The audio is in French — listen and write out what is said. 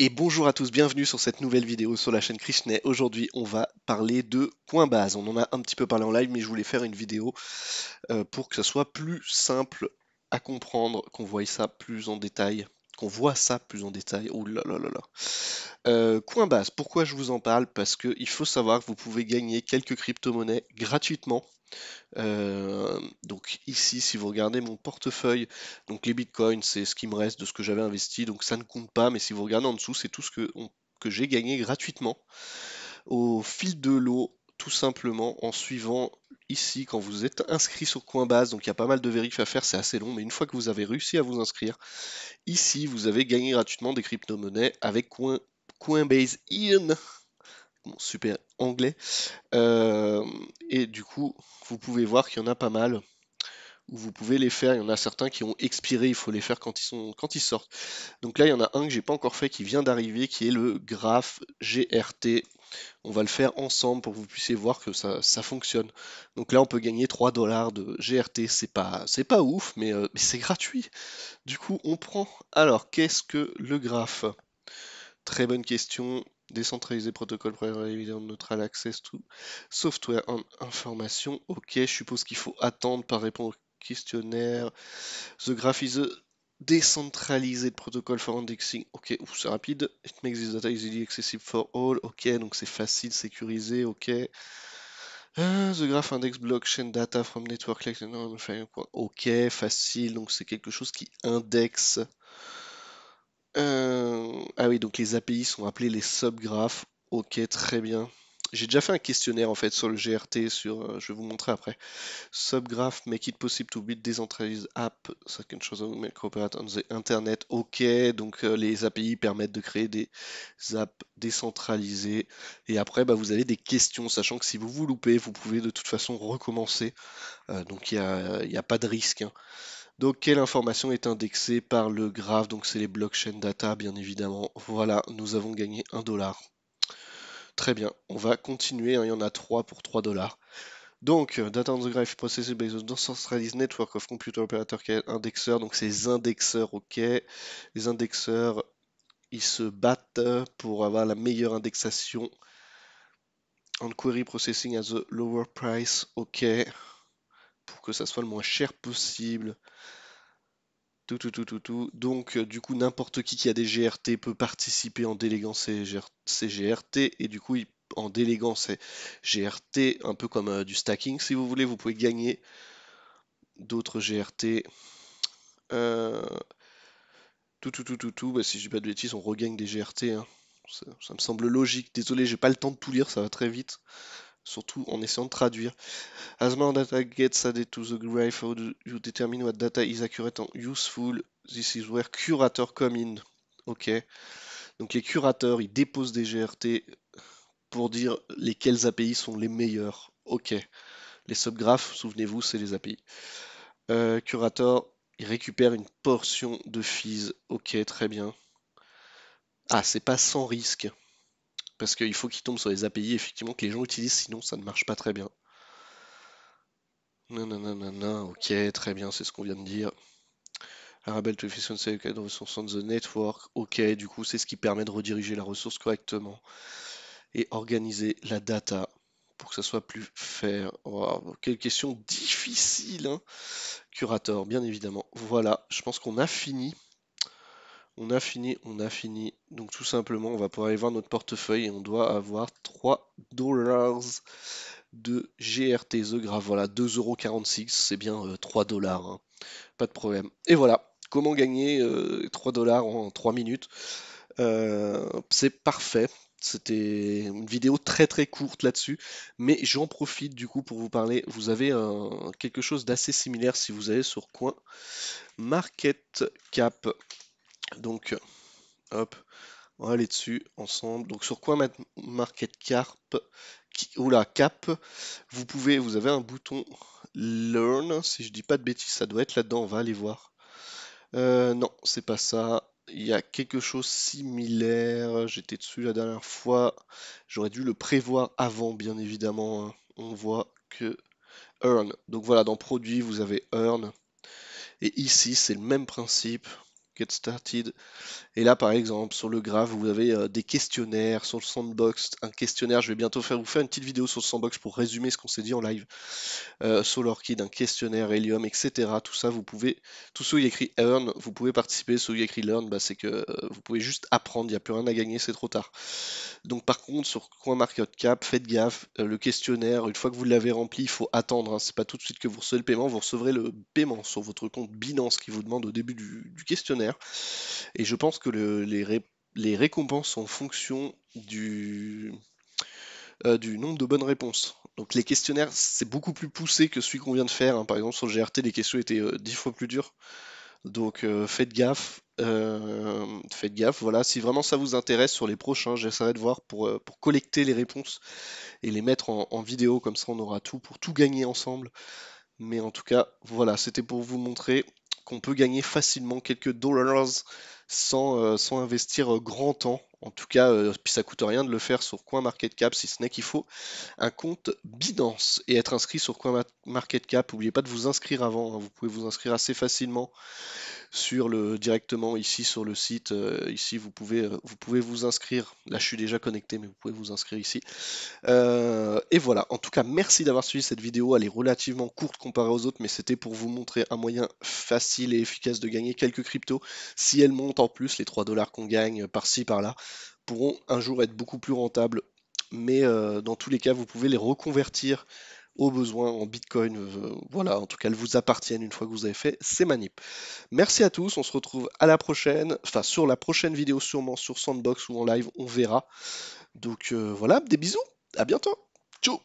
Et bonjour à tous, bienvenue sur cette nouvelle vidéo sur la chaîne Krishnay. Aujourd'hui, on va parler de coin base. On en a un petit peu parlé en live, mais je voulais faire une vidéo euh, pour que ce soit plus simple à comprendre, qu'on voie ça plus en détail qu'on voit ça plus en détail. Ouh là là là euh, coin base, pourquoi je vous en parle Parce que il faut savoir que vous pouvez gagner quelques crypto-monnaies gratuitement. Euh, donc ici, si vous regardez mon portefeuille, donc les bitcoins, c'est ce qui me reste de ce que j'avais investi, donc ça ne compte pas, mais si vous regardez en dessous, c'est tout ce que, que j'ai gagné gratuitement. Au fil de l'eau, tout simplement en suivant ici quand vous êtes inscrit sur Coinbase, donc il y a pas mal de vérifs à faire, c'est assez long, mais une fois que vous avez réussi à vous inscrire, ici vous avez gagné gratuitement des crypto-monnaies avec Coin, Coinbase IN, mon super anglais, euh, et du coup vous pouvez voir qu'il y en a pas mal vous pouvez les faire. Il y en a certains qui ont expiré, il faut les faire quand ils, sont, quand ils sortent. Donc là, il y en a un que j'ai pas encore fait qui vient d'arriver, qui est le graphe GRT. On va le faire ensemble pour que vous puissiez voir que ça, fonctionne. Donc là, on peut gagner 3 dollars de GRT. C'est pas, c'est pas ouf, euh, mais, c'est gratuit. Du coup, on prend. Alors, qu'est-ce que le graphe Très bonne question Décentralisé, protocole évidemment neutral access to software information. Ok, je suppose qu'il faut attendre par répondre questionnaire. The graph is a decentralized protocol for indexing. Ok, c'est rapide. It makes this data easily accessible for all. Ok, donc c'est facile, sécurisé. Ok. Euh, the graph index blockchain data from network like Ok, facile. Donc c'est quelque chose qui indexe. Euh, ah oui, donc les API sont appelés les subgraphes. Ok, très bien j'ai déjà fait un questionnaire en fait sur le GRT, sur, euh, je vais vous montrer après. Subgraph make it possible to build decentralized app second can une make on the internet. Ok, donc euh, les API permettent de créer des apps décentralisées. Et après, bah, vous avez des questions, sachant que si vous vous loupez, vous pouvez de toute façon recommencer. Euh, donc il n'y a, pas de risque. Hein. Donc, quelle information est indexée par le graph Donc, c'est les blockchain data, bien évidemment. Voilà, nous avons gagné 1$. dollar. Très bien, on va continuer, hein. il y en a 3 pour 3 dollars. Donc, euh, data on the graph processed by the decentralized network of computer operator indexer, donc ces indexeurs, ok. Les indexeurs, ils se battent pour avoir la meilleure indexation. On query processing at the lower price, ok. Pour que ça soit le moins cher possible. Tout, tout, tout, tout, tout. Donc, du coup, n'importe qui qui a des GRT peut participer en déléguant ses, GRT. Et du coup, en déléguant ses GRT, un peu comme du stacking, si vous voulez, vous pouvez gagner d'autres GRT. Tout, tout, tout, tout, tout. Bah, si je dis pas de bêtises, on regagne des GRT. Ça, ça me semble logique. Désolé, j'ai pas le temps de tout lire, ça va très vite surtout en essayant de traduire. As more data gets added to the graph, how do you determine what data is accurate and useful? This is where curator come in. Ok. Donc les curateurs, ils déposent des GRT pour dire lesquels API sont les meilleurs. Ok. Les subgraphs, souvenez-vous, c'est les API. Euh, curator, il récupère une portion de fees. Ok, très bien. Ah, c'est pas sans risque parce qu'il faut qu'il tombe sur les API effectivement que les gens utilisent, sinon ça ne marche pas très bien. non ok, très bien, c'est ce qu'on vient de dire. Arabelle to efficiency dans ressource on the network. Ok, du coup, c'est ce qui permet de rediriger la ressource correctement et organiser la data pour que ça soit plus fair. quelle question difficile, hein Curator, bien évidemment. Voilà, je pense qu'on a fini. On a fini, on a fini. Donc tout simplement, on va pouvoir aller voir notre portefeuille et on doit avoir 3 dollars de GRT Grave. Voilà, euros, c'est bien 3 euh, dollars. Hein. Pas de problème. Et voilà, comment gagner 3 euh, dollars en 3 minutes. Euh, c'est parfait. C'était une vidéo très très courte là-dessus, mais j'en profite du coup pour vous parler. Vous avez quelque chose d'assez similaire si vous allez sur Coin Market Cap. Donc, hop, on va aller dessus ensemble. Donc sur CoinMarketCap, ou la cap, vous pouvez, vous avez un bouton Learn, si je dis pas de bêtises, ça doit être là-dedans, on va aller voir. Euh, non, c'est pas ça. Il y a quelque chose similaire. J'étais dessus la dernière fois. J'aurais dû le prévoir avant, bien évidemment. Hein. On voit que Earn. Donc voilà, dans produit, vous avez Earn. Et ici, c'est le même principe. Get Started. Et là, par exemple, sur le graph vous avez euh, des questionnaires, sur le sandbox, un questionnaire, je vais bientôt faire, vous faire une petite vidéo sur le sandbox pour résumer ce qu'on s'est dit en live, euh, sur l'orchid, un questionnaire, Helium, etc. Tout ça, vous pouvez, tout ce où il écrit Earn, vous pouvez participer, ce où il écrit Learn, bah, c'est que euh, vous pouvez juste apprendre, il n'y a plus rien à gagner, c'est trop tard. Donc par contre, sur CoinMarketCap, faites gaffe, le questionnaire, une fois que vous l'avez rempli, il faut attendre, hein. c'est pas tout de suite que vous recevez le paiement, vous recevrez le paiement sur votre compte Binance qui vous demande au début du questionnaire et je pense que les, récompenses sont en fonction euh, du, nombre de bonnes réponses. Donc les questionnaires, c'est beaucoup plus poussé que celui qu'on vient de faire. Hein. Par exemple, sur le GRT, les questions étaient 10 euh, fois plus dures. Donc euh, faites gaffe. faites gaffe. Voilà, si vraiment ça vous intéresse sur les prochains, j'essaierai de voir pour, collecter les réponses et les mettre en, en, vidéo, comme ça on aura tout pour tout gagner ensemble. Mais en tout cas, voilà, c'était pour vous montrer qu'on peut gagner facilement quelques dollars sans, euh, sans investir euh, grand temps. En tout cas, euh, puis ça coûte rien de le faire sur CoinMarketCap, si ce n'est qu'il faut un compte Binance et être inscrit sur CoinMarketCap. N'oubliez pas de vous inscrire avant, hein. vous pouvez vous inscrire assez facilement sur le, directement ici sur le site. Euh, ici, vous pouvez, euh, vous pouvez vous inscrire. Là, je suis déjà connecté, mais vous pouvez vous inscrire ici. Euh, et voilà. En tout cas, merci d'avoir suivi cette vidéo. Elle est relativement courte comparée aux autres, mais c'était pour vous montrer un moyen facile et efficace de gagner quelques cryptos. Si elles montent en plus, les 3 dollars qu'on gagne par-ci, par-là pourront un jour être beaucoup plus rentables mais dans tous les cas, vous pouvez les reconvertir au besoin en Bitcoin. Euh, voilà, en tout cas, elles vous appartiennent une fois que vous avez fait ces manip. Merci à tous, on se retrouve à la prochaine, enfin sur la prochaine vidéo sûrement sur Sandbox ou en live, on verra. Donc euh, voilà, des bisous, à bientôt, ciao